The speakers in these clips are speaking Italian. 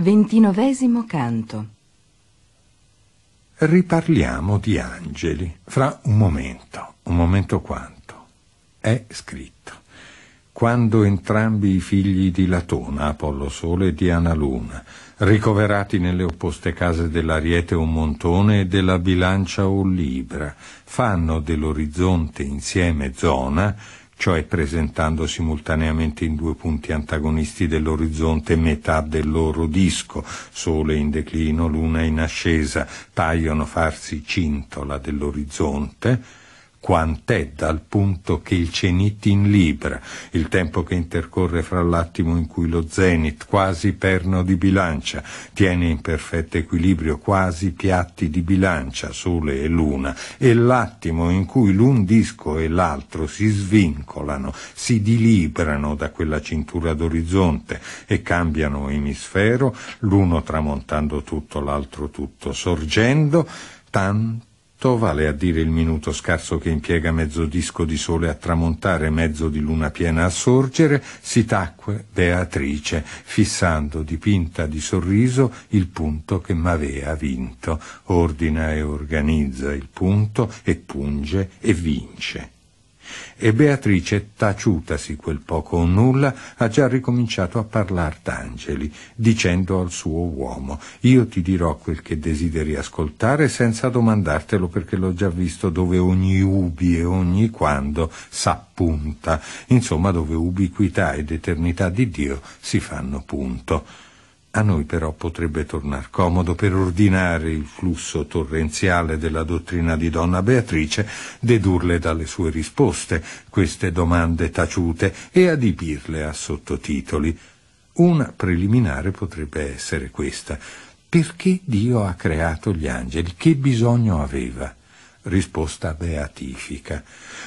Ventinovesimo canto. Riparliamo di angeli fra un momento, un momento quanto. È scritto. Quando entrambi i figli di Latona, Apollo Sole e Diana Luna, ricoverati nelle opposte case dell'Ariete o Montone e della Bilancia o Libra, fanno dell'orizzonte insieme zona, cioè presentando simultaneamente in due punti antagonisti dell'orizzonte metà del loro disco, sole in declino, luna in ascesa, paiono farsi cintola dell'orizzonte, quant'è dal punto che il cenit in libra, il tempo che intercorre fra l'attimo in cui lo zenit, quasi perno di bilancia, tiene in perfetto equilibrio quasi piatti di bilancia, sole e luna, e l'attimo in cui l'un disco e l'altro si svincolano, si dilibrano da quella cintura d'orizzonte e cambiano emisfero, l'uno tramontando tutto, l'altro tutto sorgendo, tanto tutto, vale a dire il minuto scarso che impiega mezzo disco di sole a tramontare mezzo di luna piena a sorgere, si tacque Beatrice, fissando dipinta di sorriso il punto che m'avea vinto, ordina e organizza il punto e punge e vince. E Beatrice, taciutasi quel poco o nulla, ha già ricominciato a parlar d'angeli, dicendo al suo uomo, io ti dirò quel che desideri ascoltare senza domandartelo perché l'ho già visto dove ogni ubi e ogni quando s'appunta, insomma dove ubiquità ed eternità di Dio si fanno punto. A noi però potrebbe tornar comodo per ordinare il flusso torrenziale della dottrina di Donna Beatrice, dedurle dalle sue risposte queste domande taciute e adibirle a sottotitoli. Una preliminare potrebbe essere questa. Perché Dio ha creato gli angeli? Che bisogno aveva? risposta beatifica.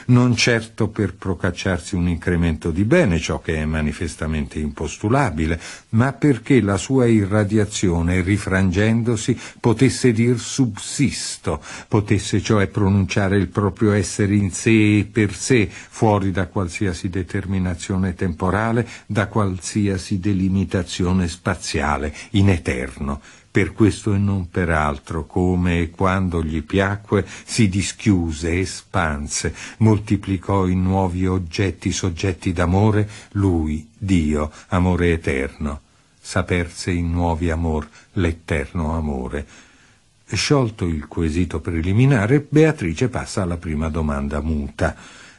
Non certo per procacciarsi un incremento di bene, ciò che è manifestamente impostulabile, ma perché la sua irradiazione, rifrangendosi, potesse dir subsisto, potesse cioè pronunciare il proprio essere in sé e per sé, fuori da qualsiasi determinazione temporale, da qualsiasi delimitazione spaziale, in eterno per questo e non per altro, come e quando gli piacque, si dischiuse, espanse, moltiplicò in nuovi oggetti soggetti d'amore, lui, Dio, amore eterno, saperse in nuovi amor l'eterno amore. Sciolto il quesito preliminare, Beatrice passa alla prima domanda muta.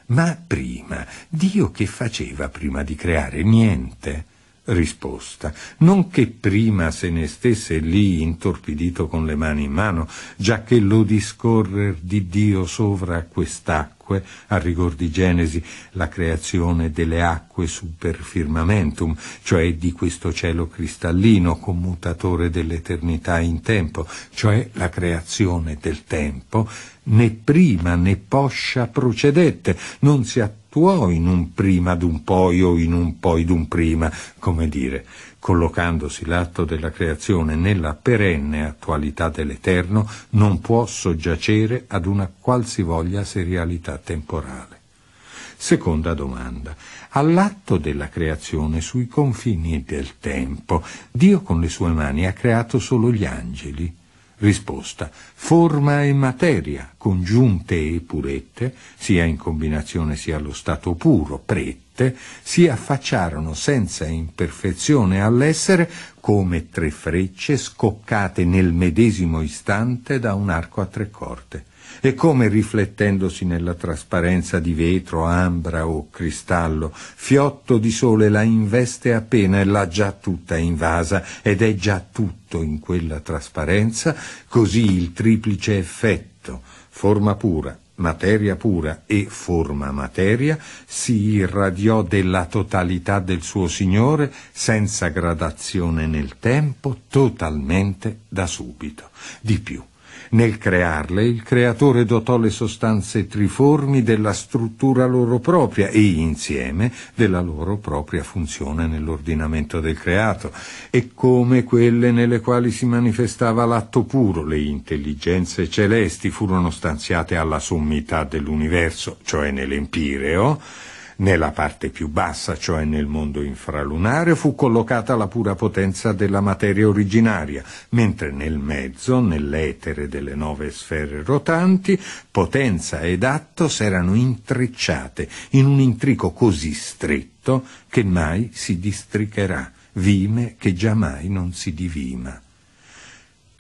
Ma prima, Dio che faceva prima di creare niente? risposta. Non che prima se ne stesse lì intorpidito con le mani in mano, già che lo discorrer di Dio sovra quest'acque, a rigor di Genesi, la creazione delle acque super firmamentum, cioè di questo cielo cristallino, commutatore dell'eternità in tempo, cioè la creazione del tempo, né prima né poscia procedette, non si attuò in un prima d'un poi o in un poi d'un prima, come dire, collocandosi l'atto della creazione nella perenne attualità dell'Eterno, non può soggiacere ad una qualsivoglia serialità temporale. Seconda domanda. All'atto della creazione sui confini del tempo, Dio con le sue mani ha creato solo gli angeli, Risposta. Forma e materia, congiunte e purette, sia in combinazione sia allo stato puro, prette, si affacciarono senza imperfezione all'essere come tre frecce scoccate nel medesimo istante da un arco a tre corte e come riflettendosi nella trasparenza di vetro, ambra o cristallo, fiotto di sole la investe appena e l'ha già tutta invasa ed è già tutto in quella trasparenza, così il triplice effetto, forma pura, materia pura e forma materia, si irradiò della totalità del suo Signore, senza gradazione nel tempo, totalmente da subito. Di più. Nel crearle il creatore dotò le sostanze triformi della struttura loro propria e insieme della loro propria funzione nell'ordinamento del creato e come quelle nelle quali si manifestava l'atto puro, le intelligenze celesti furono stanziate alla sommità dell'universo, cioè nell'empireo, nella parte più bassa, cioè nel mondo infralunare, fu collocata la pura potenza della materia originaria, mentre nel mezzo, nell'etere delle nove sfere rotanti, potenza ed atto s'erano intrecciate in un intrico così stretto che mai si districherà, vime che giammai non si divima.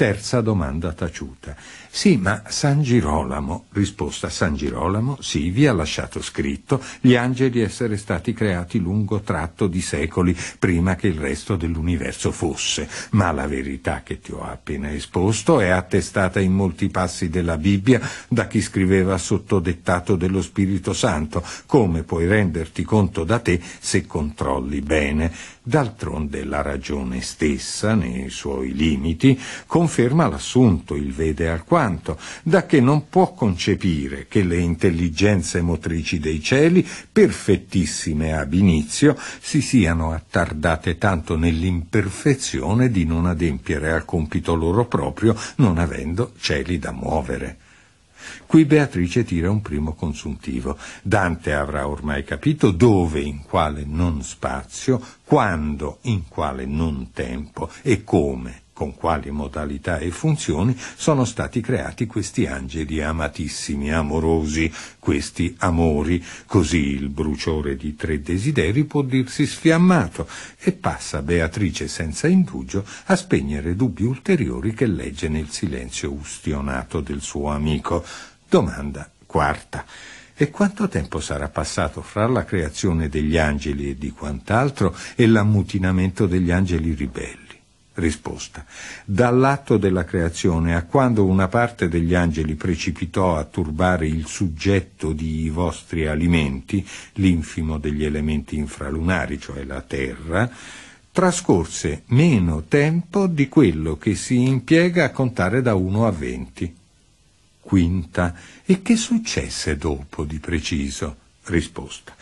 Terza domanda taciuta. Sì, ma San Girolamo, risposta San Girolamo, sì, vi ha lasciato scritto gli angeli essere stati creati lungo tratto di secoli prima che il resto dell'universo fosse, ma la verità che ti ho appena esposto è attestata in molti passi della Bibbia da chi scriveva sotto dettato dello Spirito Santo, come puoi renderti conto da te se controlli bene. D'altronde la ragione stessa, nei suoi limiti, conferma l'assunto, il vede alquanto, da che non può concepire che le intelligenze motrici dei cieli, perfettissime ab inizio, si siano attardate tanto nell'imperfezione di non adempiere al compito loro proprio, non avendo cieli da muovere. Qui Beatrice tira un primo consuntivo. Dante avrà ormai capito dove, in quale non spazio, quando, in quale non tempo e come con quali modalità e funzioni sono stati creati questi angeli amatissimi, amorosi, questi amori. Così il bruciore di tre desideri può dirsi sfiammato e passa Beatrice senza indugio a spegnere dubbi ulteriori che legge nel silenzio ustionato del suo amico. Domanda quarta. E quanto tempo sarà passato fra la creazione degli angeli e di quant'altro e l'ammutinamento degli angeli ribelli? risposta. Dall'atto della creazione a quando una parte degli angeli precipitò a turbare il soggetto di i vostri alimenti, l'infimo degli elementi infralunari, cioè la terra, trascorse meno tempo di quello che si impiega a contare da 1 a 20. Quinta, e che successe dopo di preciso? Risposta.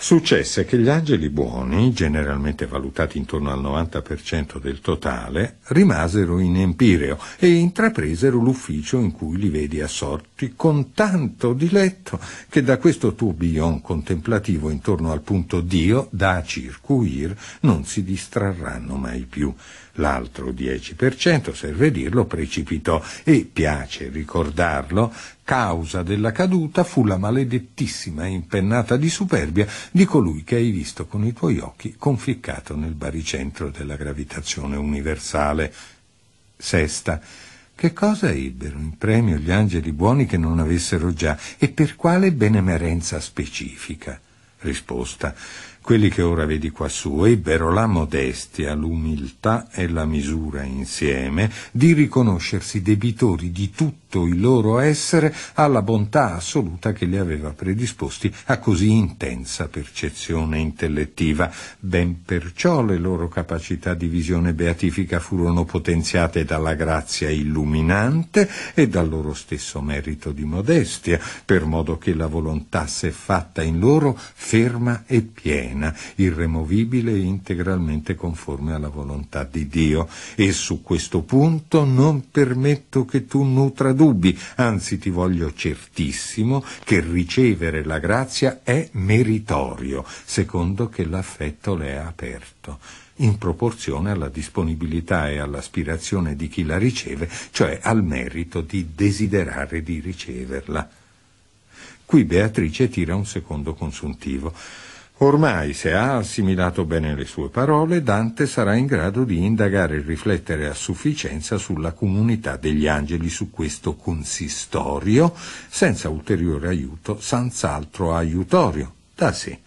Successe che gli angeli buoni, generalmente valutati intorno al 90% del totale, rimasero in empireo e intrapresero l'ufficio in cui li vedi assorti con tanto diletto che da questo tourbillon contemplativo intorno al punto Dio da circuir non si distrarranno mai più. L'altro 10% serve dirlo precipitò e piace ricordarlo Causa della caduta fu la maledettissima impennata di superbia di colui che hai visto con i tuoi occhi conficcato nel baricentro della gravitazione universale. Sesta. Che cosa ebbero in premio gli angeli buoni che non avessero già e per quale benemerenza specifica? Risposta. Quelli che ora vedi quassù ebbero la modestia, l'umiltà e la misura insieme di riconoscersi debitori di tutti tutto il loro essere alla bontà assoluta che li aveva predisposti a così intensa percezione intellettiva. Ben perciò le loro capacità di visione beatifica furono potenziate dalla grazia illuminante e dal loro stesso merito di modestia, per modo che la volontà s'è fatta in loro ferma e piena, irremovibile e integralmente conforme alla volontà di Dio. E su questo punto non permetto che tu nutra dubbi, anzi ti voglio certissimo che ricevere la grazia è meritorio, secondo che l'affetto le è aperto in proporzione alla disponibilità e all'aspirazione di chi la riceve, cioè al merito di desiderare di riceverla. Qui Beatrice tira un secondo consuntivo. Ormai, se ha assimilato bene le sue parole, Dante sarà in grado di indagare e riflettere a sufficienza sulla comunità degli angeli, su questo consistorio, senza ulteriore aiuto, senz'altro aiutorio, da sé.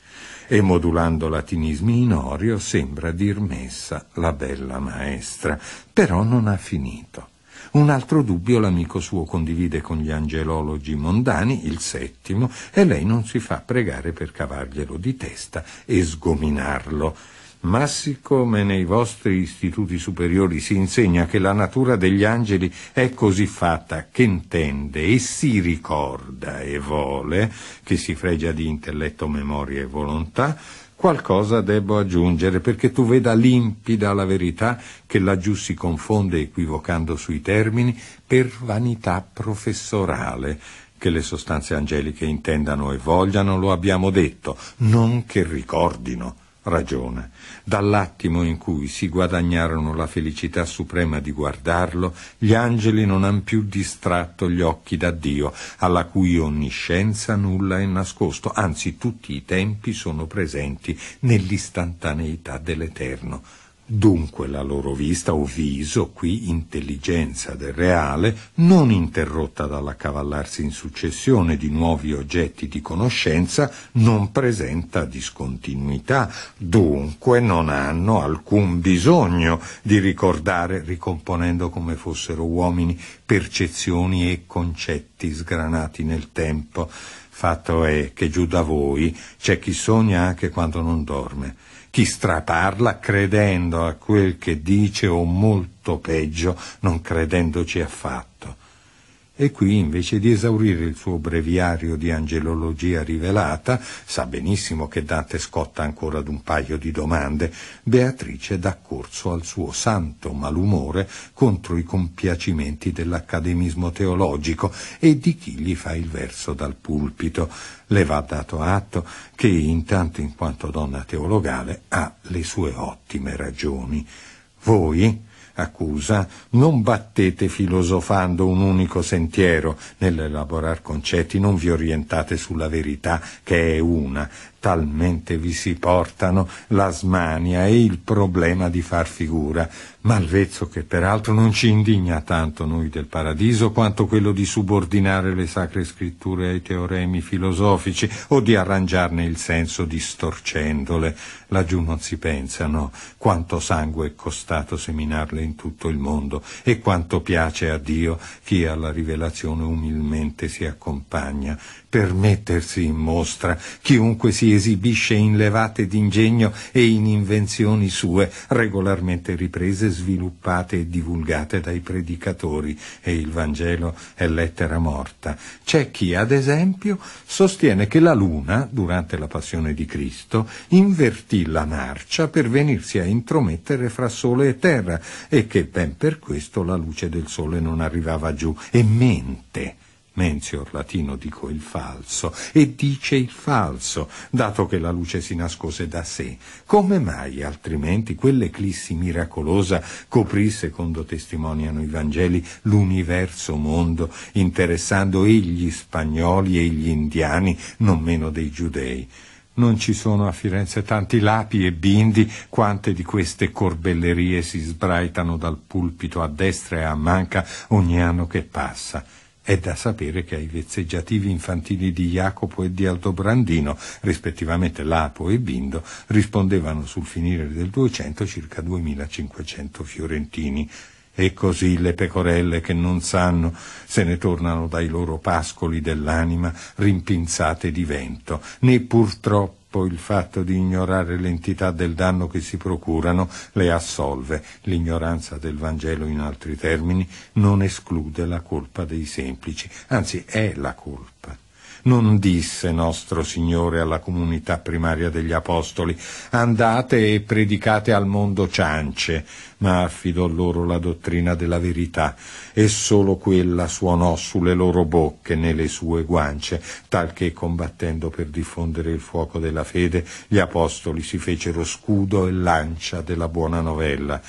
E modulando latinismi in orio sembra dir messa la bella maestra, però non ha finito. Un altro dubbio l'amico suo condivide con gli angelologi mondani, il settimo, e lei non si fa pregare per cavarglielo di testa e sgominarlo. Ma siccome nei vostri istituti superiori si insegna che la natura degli angeli è così fatta che intende e si ricorda e vuole, che si fregia di intelletto, memoria e volontà, qualcosa debbo aggiungere perché tu veda limpida la verità che laggiù si confonde equivocando sui termini per vanità professorale. Che le sostanze angeliche intendano e vogliano, lo abbiamo detto, non che ricordino ragione, dall'attimo in cui si guadagnarono la felicità suprema di guardarlo, gli angeli non han più distratto gli occhi da Dio, alla cui onniscienza nulla è nascosto, anzi tutti i tempi sono presenti nell'istantaneità dell'Eterno. Dunque la loro vista o viso, qui intelligenza del reale, non interrotta dall'accavallarsi in successione di nuovi oggetti di conoscenza, non presenta discontinuità, dunque non hanno alcun bisogno di ricordare, ricomponendo come fossero uomini, percezioni e concetti sgranati nel tempo. Fatto è che giù da voi c'è chi sogna anche quando non dorme chi straparla credendo a quel che dice o molto peggio non credendoci affatto e qui invece di esaurire il suo breviario di angelologia rivelata, sa benissimo che Dante scotta ancora ad un paio di domande, Beatrice dà corso al suo santo malumore contro i compiacimenti dell'accademismo teologico e di chi gli fa il verso dal pulpito. Le va dato atto che intanto in quanto donna teologale ha le sue ottime ragioni. Voi, accusa, non battete filosofando un unico sentiero nell'elaborar concetti, non vi orientate sulla verità che è una, talmente vi si portano la smania e il problema di far figura, malvezzo che peraltro non ci indigna tanto noi del paradiso quanto quello di subordinare le sacre scritture ai teoremi filosofici o di arrangiarne il senso distorcendole. Laggiù non si pensano quanto sangue è costato seminarle in tutto il mondo e quanto piace a Dio chi alla rivelazione umilmente si accompagna per mettersi in mostra chiunque sia esibisce in levate d'ingegno e in invenzioni sue, regolarmente riprese, sviluppate e divulgate dai predicatori, e il Vangelo è lettera morta. C'è chi, ad esempio, sostiene che la Luna, durante la passione di Cristo, invertì la marcia per venirsi a intromettere fra Sole e Terra e che ben per questo la luce del Sole non arrivava giù e mente. Menzior latino dico il falso, e dice il falso, dato che la luce si nascose da sé. Come mai altrimenti quell'eclissi miracolosa coprì, secondo testimoniano i Vangeli, l'universo mondo, interessando e gli spagnoli e gli indiani, non meno dei giudei? Non ci sono a Firenze tanti lapi e bindi quante di queste corbellerie si sbraitano dal pulpito a destra e a manca ogni anno che passa. È da sapere che ai vezzeggiativi infantili di Jacopo e di Aldobrandino, rispettivamente Lapo e Bindo, rispondevano sul finire del 200 circa 2500 fiorentini. E così le pecorelle che non sanno se ne tornano dai loro pascoli dell'anima rimpinzate di vento, né purtroppo poi il fatto di ignorare l'entità del danno che si procurano le assolve. L'ignoranza del Vangelo, in altri termini, non esclude la colpa dei semplici, anzi è la colpa non disse nostro Signore alla comunità primaria degli Apostoli andate e predicate al mondo ciance, ma affidò loro la dottrina della verità e solo quella suonò sulle loro bocche, nelle sue guance, talché combattendo per diffondere il fuoco della fede, gli Apostoli si fecero scudo e lancia della buona novella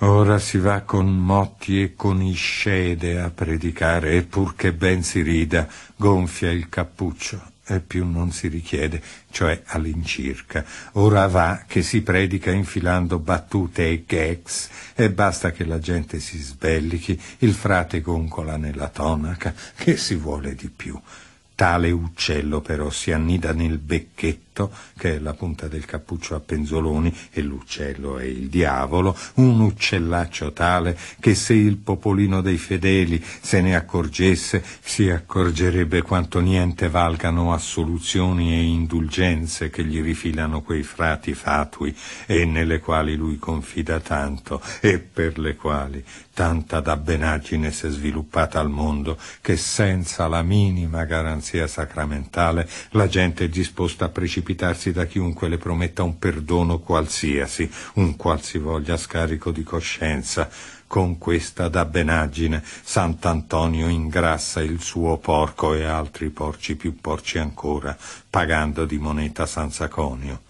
Ora si va con Motti e con Iscede a predicare, e pur che ben si rida, gonfia il cappuccio e più non si richiede, cioè all'incirca. Ora va che si predica infilando battute e gags e basta che la gente si sbellichi, il frate goncola nella tonaca, che si vuole di più. Tale uccello però si annida nel becchetto Benedetto, che è la punta del cappuccio a penzoloni e l'uccello è il diavolo, un uccellaccio tale che se il popolino dei fedeli se ne accorgesse, si accorgerebbe quanto niente valgano assoluzioni e indulgenze che gli rifilano quei frati fatui e nelle quali lui confida tanto e per le quali tanta dabbenaggine si è sviluppata al mondo che senza la minima garanzia sacramentale la gente è disposta a precipitare precipitarsi da chiunque le prometta un perdono qualsiasi, un qualsivoglia scarico di coscienza. Con questa da benaggine Sant'Antonio ingrassa il suo porco e altri porci più porci ancora, pagando di moneta San Saconio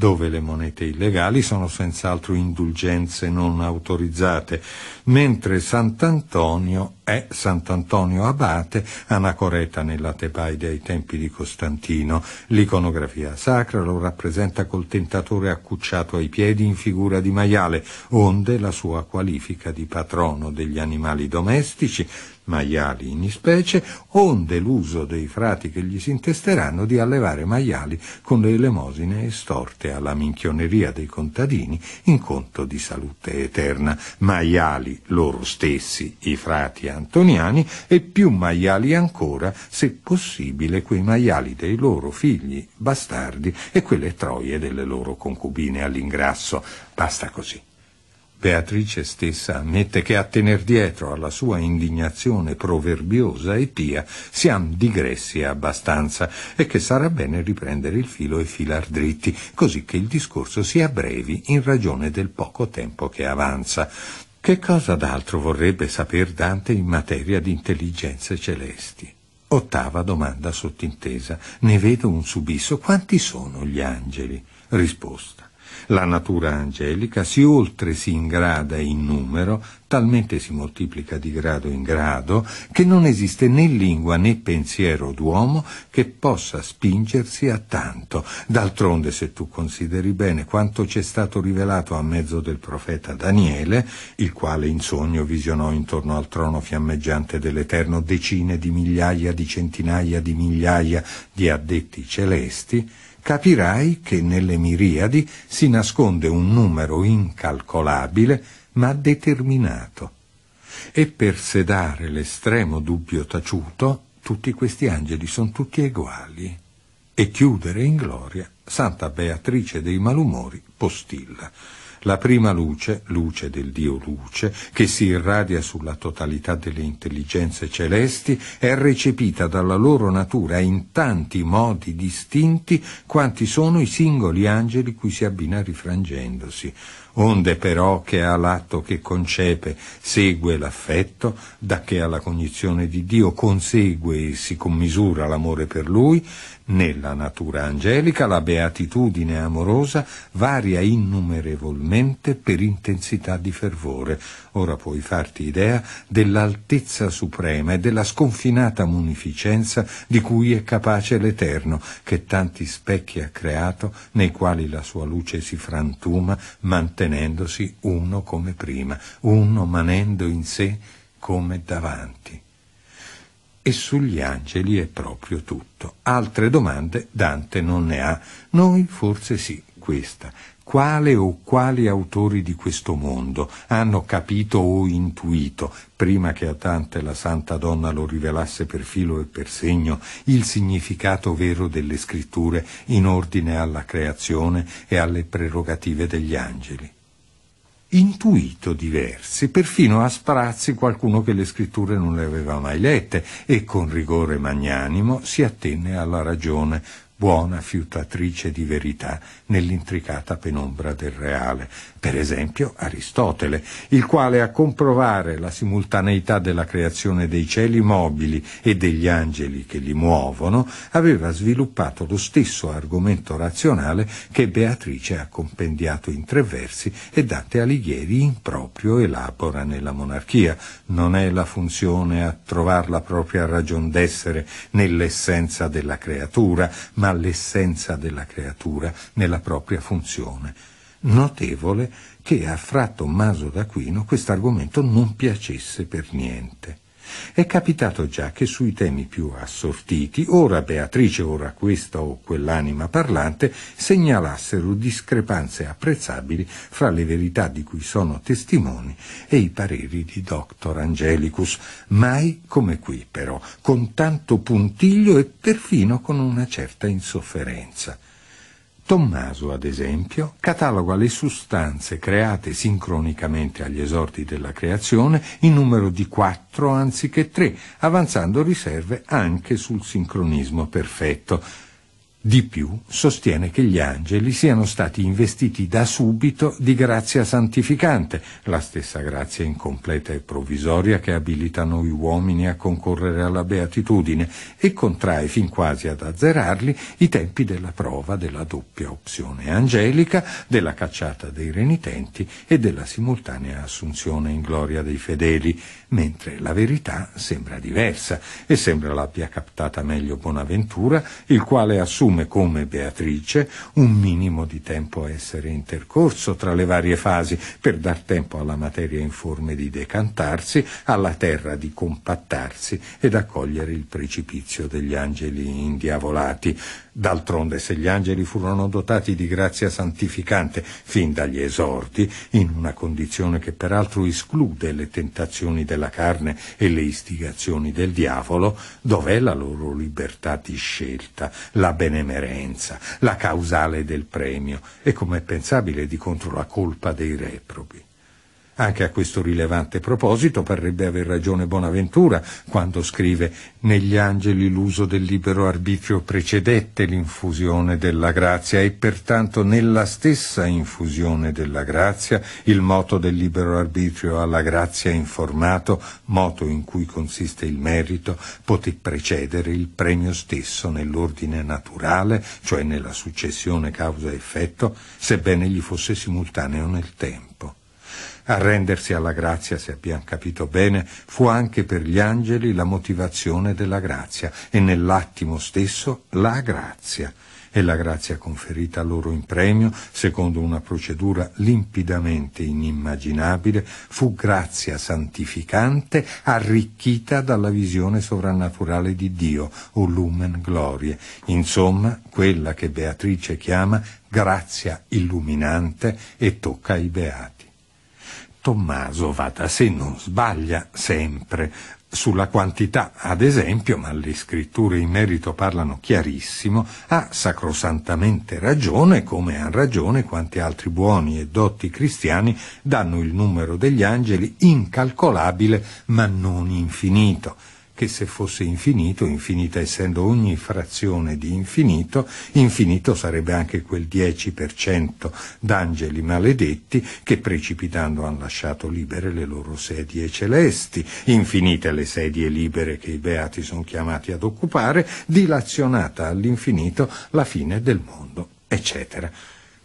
dove le monete illegali sono senz'altro indulgenze non autorizzate, mentre Sant'Antonio è Sant'Antonio Abate, anacoreta nella Tebaide ai tempi di Costantino. L'iconografia sacra lo rappresenta col tentatore accucciato ai piedi in figura di maiale, onde la sua qualifica di patrono degli animali domestici maiali in specie, onde l'uso dei frati che gli si intesteranno di allevare maiali con le elemosine estorte alla minchioneria dei contadini in conto di salute eterna, maiali loro stessi, i frati antoniani, e più maiali ancora, se possibile, quei maiali dei loro figli bastardi e quelle troie delle loro concubine all'ingrasso. Basta così. Beatrice stessa ammette che a tener dietro alla sua indignazione proverbiosa e pia siam digressi abbastanza e che sarà bene riprendere il filo e filar dritti, così che il discorso sia brevi in ragione del poco tempo che avanza. Che cosa d'altro vorrebbe saper Dante in materia di intelligenze celesti? Ottava domanda sottintesa. Ne vedo un subisso. Quanti sono gli angeli? Risposta. La natura angelica si oltre si ingrada in numero, talmente si moltiplica di grado in grado, che non esiste né lingua né pensiero d'uomo che possa spingersi a tanto. D'altronde, se tu consideri bene quanto c'è stato rivelato a mezzo del profeta Daniele, il quale in sogno visionò intorno al trono fiammeggiante dell'Eterno decine di migliaia di centinaia di migliaia di addetti celesti, capirai che nelle miriadi si nasconde un numero incalcolabile ma determinato. E per sedare l'estremo dubbio taciuto, tutti questi angeli sono tutti uguali. E chiudere in gloria Santa Beatrice dei Malumori Postilla. La prima luce, luce del Dio luce, che si irradia sulla totalità delle intelligenze celesti, è recepita dalla loro natura in tanti modi distinti quanti sono i singoli angeli cui si abbina rifrangendosi onde però che all'atto che concepe segue l'affetto, da che alla cognizione di Dio consegue e si commisura l'amore per lui, nella natura angelica la beatitudine amorosa varia innumerevolmente per intensità di fervore. Ora puoi farti idea dell'altezza suprema e della sconfinata munificenza di cui è capace l'Eterno, che tanti specchi ha creato, nei quali la sua luce si frantuma, mantenendo mantenendosi uno come prima, uno manendo in sé come davanti. E sugli angeli è proprio tutto. Altre domande Dante non ne ha, noi forse sì, questa quale o quali autori di questo mondo hanno capito o intuito, prima che a tante la Santa Donna lo rivelasse per filo e per segno, il significato vero delle scritture in ordine alla creazione e alle prerogative degli angeli. Intuito diversi, perfino a sprazzi qualcuno che le scritture non le aveva mai lette e con rigore magnanimo si attenne alla ragione, buona fiutatrice di verità nell'intricata penombra del reale. Per esempio Aristotele, il quale a comprovare la simultaneità della creazione dei cieli mobili e degli angeli che li muovono, aveva sviluppato lo stesso argomento razionale che Beatrice ha compendiato in tre versi e Dante Alighieri in proprio elabora nella monarchia. Non è la funzione a trovare la propria ragion d'essere nell'essenza della creatura, ma torna all'essenza della creatura nella propria funzione. Notevole che a Fra Tommaso d'Aquino questo argomento non piacesse per niente. È capitato già che sui temi più assortiti, ora Beatrice, ora questa o quell'anima parlante, segnalassero discrepanze apprezzabili fra le verità di cui sono testimoni e i pareri di Dr. Angelicus, mai come qui però, con tanto puntiglio e perfino con una certa insofferenza. Tommaso, ad esempio, cataloga le sostanze create sincronicamente agli esordi della creazione in numero di quattro anziché tre, avanzando riserve anche sul sincronismo perfetto, di più, sostiene che gli angeli siano stati investiti da subito di grazia santificante, la stessa grazia incompleta e provvisoria che abilita noi uomini a concorrere alla beatitudine e contrae fin quasi ad azzerarli i tempi della prova della doppia opzione angelica, della cacciata dei renitenti e della simultanea assunzione in gloria dei fedeli, mentre la verità sembra diversa e sembra l'abbia captata meglio Bonaventura, il quale assume assume come Beatrice un minimo di tempo a essere intercorso tra le varie fasi per dar tempo alla materia informe di decantarsi, alla terra di compattarsi ed accogliere il precipizio degli angeli indiavolati. D'altronde, se gli angeli furono dotati di grazia santificante fin dagli esordi, in una condizione che peraltro esclude le tentazioni della carne e le istigazioni del diavolo, dov'è la loro libertà di scelta, la benemerenza, la causale del premio e, come è pensabile, di contro la colpa dei reprobi? Anche a questo rilevante proposito parrebbe aver ragione Bonaventura quando scrive negli angeli l'uso del libero arbitrio precedette l'infusione della grazia e pertanto nella stessa infusione della grazia il moto del libero arbitrio alla grazia informato, moto in cui consiste il merito, poté precedere il premio stesso nell'ordine naturale, cioè nella successione causa-effetto, sebbene gli fosse simultaneo nel tempo. Arrendersi alla grazia, se abbiamo capito bene, fu anche per gli angeli la motivazione della grazia e nell'attimo stesso la grazia. E la grazia conferita loro in premio, secondo una procedura limpidamente inimmaginabile, fu grazia santificante arricchita dalla visione sovrannaturale di Dio, o lumen glorie, insomma quella che Beatrice chiama grazia illuminante e tocca i beati. Tommaso va da sé non sbaglia sempre sulla quantità, ad esempio, ma le scritture in merito parlano chiarissimo, ha sacrosantamente ragione, come ha ragione quanti altri buoni e dotti cristiani danno il numero degli angeli incalcolabile ma non infinito che se fosse infinito, infinita essendo ogni frazione di infinito, infinito sarebbe anche quel 10% d'angeli maledetti che precipitando hanno lasciato libere le loro sedie celesti, infinite le sedie libere che i beati sono chiamati ad occupare, dilazionata all'infinito la fine del mondo, eccetera.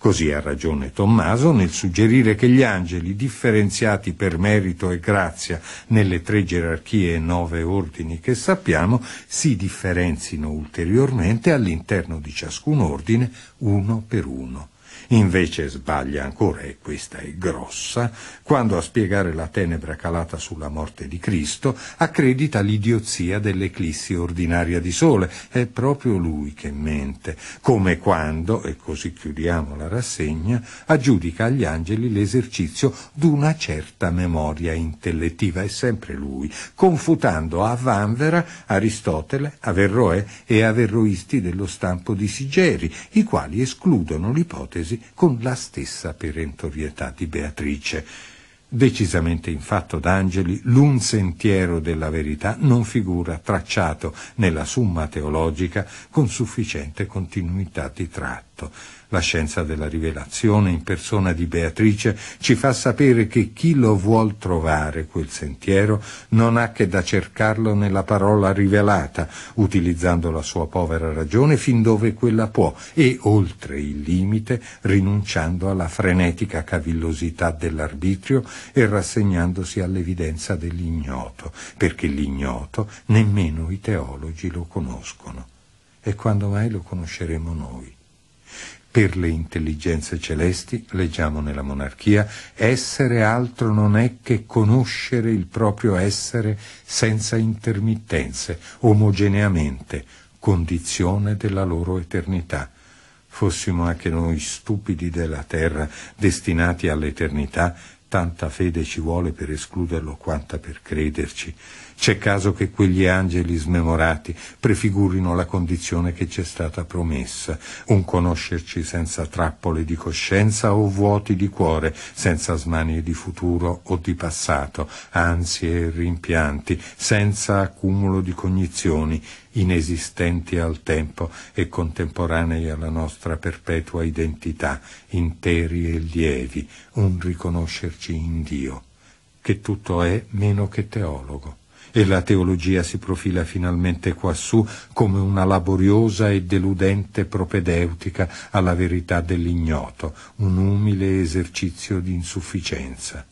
Così ha ragione Tommaso nel suggerire che gli angeli, differenziati per merito e grazia nelle tre gerarchie e nove ordini che sappiamo, si differenzino ulteriormente all'interno di ciascun ordine uno per uno. Invece sbaglia ancora, e questa è grossa, quando a spiegare la tenebra calata sulla morte di Cristo accredita l'idiozia dell'eclissi ordinaria di sole. È proprio lui che mente, come quando, e così chiudiamo la rassegna, aggiudica agli angeli l'esercizio d'una certa memoria intellettiva. È sempre lui, confutando a Vanvera Aristotele, Averroè e Averroisti dello stampo di Sigeri, i quali escludono l'ipotesi Sangiovese con la stessa perentorietà di Beatrice. Decisamente infatto d'angeli, l'un sentiero della verità non figura tracciato nella summa teologica con sufficiente continuità di tratti fatto. La scienza della rivelazione in persona di Beatrice ci fa sapere che chi lo vuol trovare quel sentiero non ha che da cercarlo nella parola rivelata, utilizzando la sua povera ragione fin dove quella può e oltre il limite rinunciando alla frenetica cavillosità dell'arbitrio e rassegnandosi all'evidenza dell'ignoto, perché l'ignoto nemmeno i teologi lo conoscono. E quando mai lo conosceremo noi? Per le intelligenze celesti, leggiamo nella monarchia, essere altro non è che conoscere il proprio essere senza intermittenze, omogeneamente, condizione della loro eternità. Fossimo anche noi stupidi della terra, destinati all'eternità, tanta fede ci vuole per escluderlo quanta per crederci. C'è caso che quegli angeli smemorati prefigurino la condizione che ci è stata promessa, un conoscerci senza trappole di coscienza o vuoti di cuore, senza smanie di futuro o di passato, ansie e rimpianti, senza accumulo di cognizioni, inesistenti al tempo e contemporanei alla nostra perpetua identità, interi e lievi, un riconoscerci in Dio, che tutto è meno che teologo e la teologia si profila finalmente quassù come una laboriosa e deludente propedeutica alla verità dell'ignoto, un umile esercizio di insufficienza.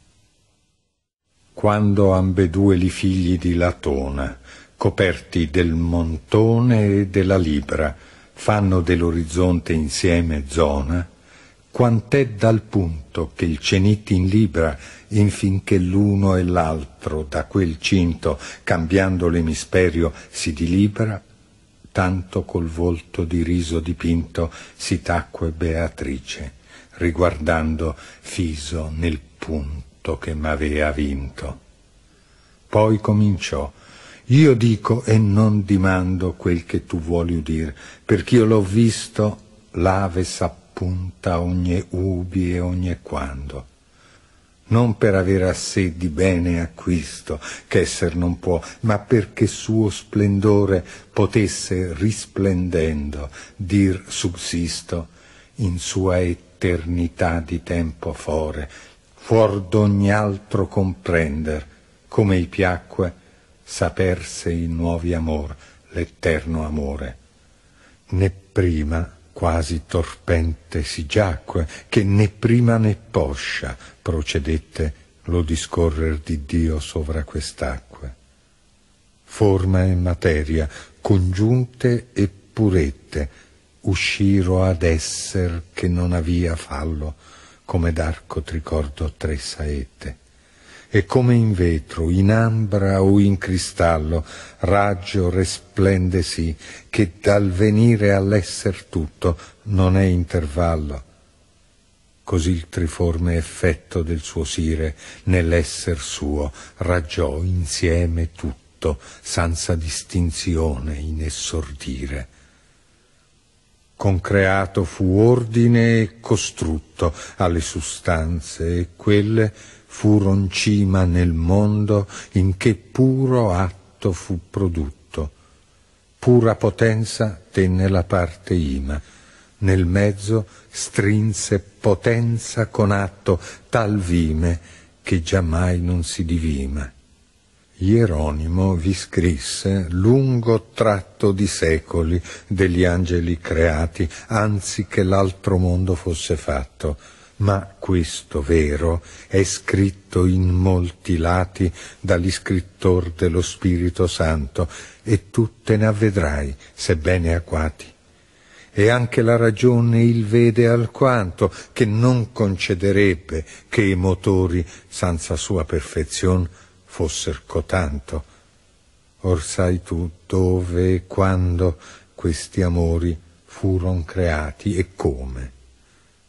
Quando ambedue li figli di Latona coperti del montone e della libra, fanno dell'orizzonte insieme zona, quant'è dal punto che il cenit in libra, infinché l'uno e l'altro da quel cinto, cambiando l'emisperio, si dilibra, tanto col volto di riso dipinto si tacque Beatrice, riguardando fiso nel punto che m'avea vinto. Poi cominciò io dico e non dimando quel che tu vuoi udir, perché io l'ho visto, l'ave s'appunta ogni ubi e ogni quando. Non per avere a sé di bene acquisto, che esser non può, ma perché suo splendore potesse risplendendo dir subsisto in sua eternità di tempo fore, fuor d'ogni altro comprender, come i piacque, saperse i nuovi amor, l'etterno amore. Né prima quasi torpente si giacque, che né prima né poscia procedette lo discorrer di Dio sovra quest'acque. Forma e materia, congiunte e purette, usciro ad esser che non avia fallo, come d'arco tricordo tre saette e come in vetro, in ambra o in cristallo, raggio resplende sì, che dal venire all'esser tutto non è intervallo. Così il triforme effetto del suo sire nell'esser suo raggiò insieme tutto, senza distinzione in essordire concreato fu ordine e costrutto alle sustanze e quelle furon cima nel mondo in che puro atto fu prodotto. Pura potenza tenne la parte ima, nel mezzo strinse potenza con atto tal vime che giammai non si divima. Ieronimo vi scrisse lungo tratto di secoli degli angeli creati, anzi che l'altro mondo fosse fatto, ma questo vero è scritto in molti lati dagli dall'iscrittor dello Spirito Santo, e tu te ne avvedrai, sebbene acquati. E anche la ragione il vede alquanto, che non concederebbe che i motori, senza sua perfezion, fosser cotanto. Or sai tu dove e quando questi amori furon creati e come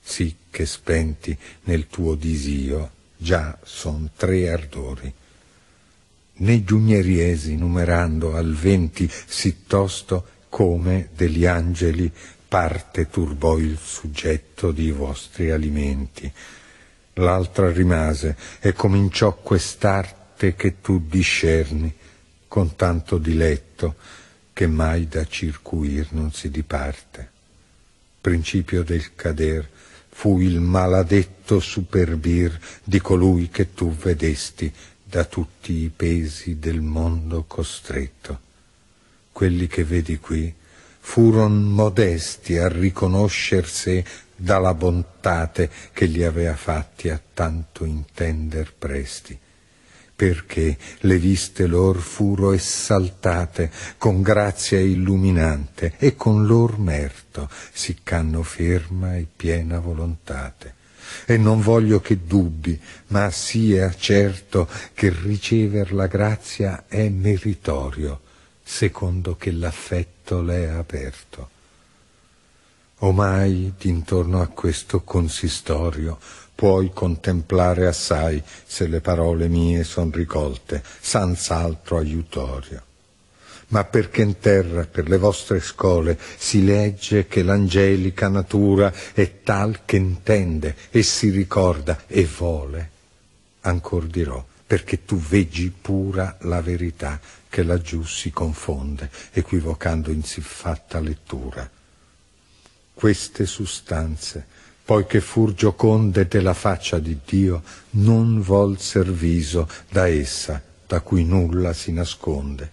sì che spenti nel tuo disio, già son tre ardori. Né giugneriesi numerando al venti, sì tosto come degli angeli parte turbò il suggetto di vostri alimenti. L'altra rimase e cominciò quest'arte che tu discerni con tanto diletto che mai da circuir non si diparte. Principio del cader fu il maladetto superbir di colui che tu vedesti da tutti i pesi del mondo costretto. Quelli che vedi qui furon modesti a riconoscersi dalla bontate che li aveva fatti a tanto intender presti perché le viste lor furo essaltate con grazia illuminante e con lor merto sicc'hanno ferma e piena volontate e non voglio che dubbi, ma sia certo che ricever la grazia è meritorio, secondo che l'affetto le è aperto. Omai d'intorno a questo consistorio puoi contemplare assai se le parole mie son ricolte, senz'altro aiutorio. Ma perché in terra, per le vostre scole, si legge che l'angelica natura è tal che intende e si ricorda e vuole, ancor dirò, perché tu veggi pura la verità che laggiù si confonde, equivocando in siffatta lettura. Queste sostanze poiché fur gioconde della faccia di Dio, non volser viso da essa, da cui nulla si nasconde.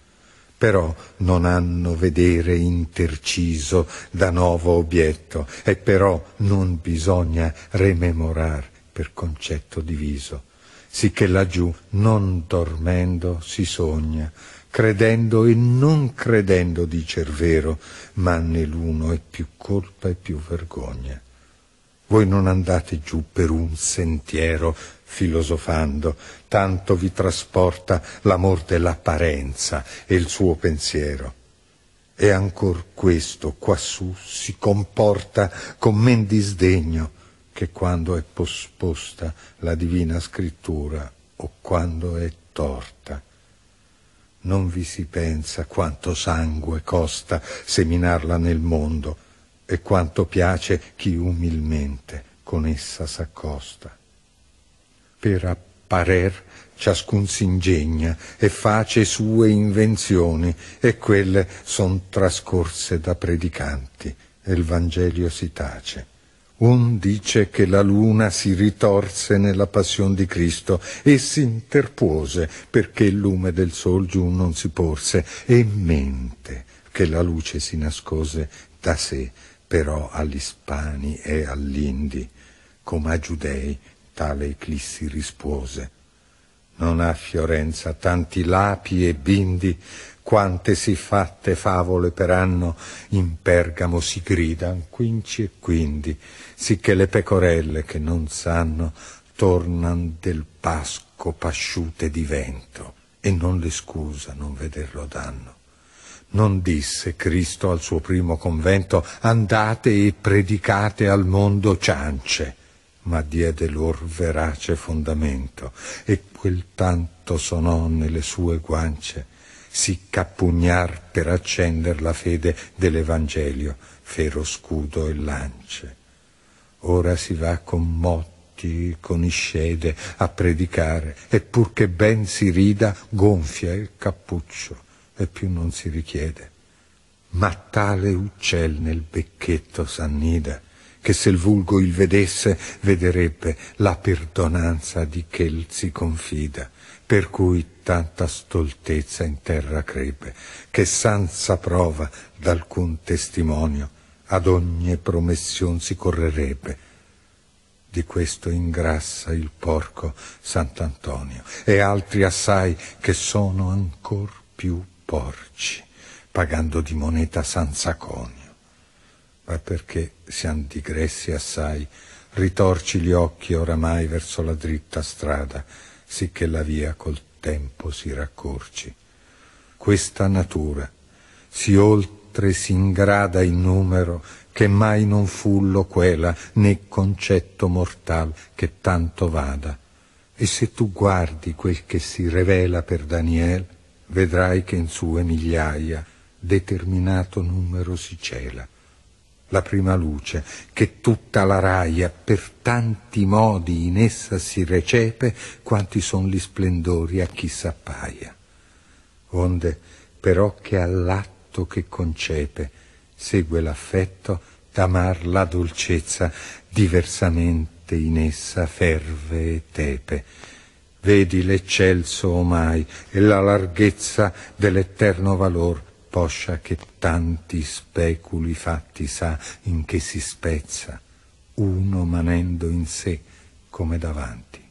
Però non hanno vedere interciso da novo obietto, e però non bisogna rememorar per concetto diviso, sicché laggiù non dormendo si sogna, credendo e non credendo dicer vero, ma nell'uno è più colpa e più vergogna. Voi non andate giù per un sentiero filosofando, tanto vi trasporta l'amor dell'apparenza e il suo pensiero. E ancor questo quassù si comporta con men disdegno che quando è posposta la divina scrittura o quando è torta. Non vi si pensa quanto sangue costa seminarla nel mondo, e quanto piace chi umilmente con essa s'accosta. Per apparer ciascun s'ingegna e face sue invenzioni, e quelle son trascorse da predicanti, e il Vangelio si tace. Un dice che la luna si ritorse nella passione di Cristo e si interpose perché il lume del sol giù non si porse e mente che la luce si nascose da sé però agli spani e all'indi, come a giudei, tale eclissi rispuose. Non ha Fiorenza tanti lapi e bindi, quante si fatte favole per anno in Pergamo si gridan quinci e quindi, sicché le pecorelle che non sanno tornan del pasco pasciute di vento e non le scusa non vederlo danno. Non disse Cristo al suo primo convento andate e predicate al mondo ciance, ma diede lor verace fondamento e quel tanto sonò nelle sue guance si cappugnar per accender la fede dell'Evangelio, fero scudo e lance. Ora si va con motti, con iscede a predicare, e pur che ben si rida, gonfia il cappuccio e più non si richiede. Ma tale uccel nel becchetto s'annida, che se il vulgo il vedesse, vederebbe la perdonanza di ch'el si confida, per cui tanta stoltezza in terra crebbe, che senza prova d'alcun testimonio ad ogni promession si correrebbe. Di questo ingrassa il porco Sant'Antonio e altri assai che sono ancor più porci, pagando di moneta San conio. Ma perché siamo digressi assai, ritorci gli occhi oramai verso la dritta strada, sicché la via col tempo si raccorci. Questa natura si oltre s'ingrada in numero che mai non fu loquela né concetto mortal che tanto vada. E se tu guardi quel che si revela per Daniele, vedrai che in sue migliaia determinato numero si cela. La prima luce che tutta la raia per tanti modi in essa si recepe, quanti son gli splendori a chi s'appaia. Onde però che all'atto che concepe segue l'affetto, d'amar la dolcezza, diversamente in essa ferve e tepe vedi l'eccelso omai e la larghezza dell'eterno valor, poscia che tanti speculi fatti sa in che si spezza, uno manendo in sé come davanti.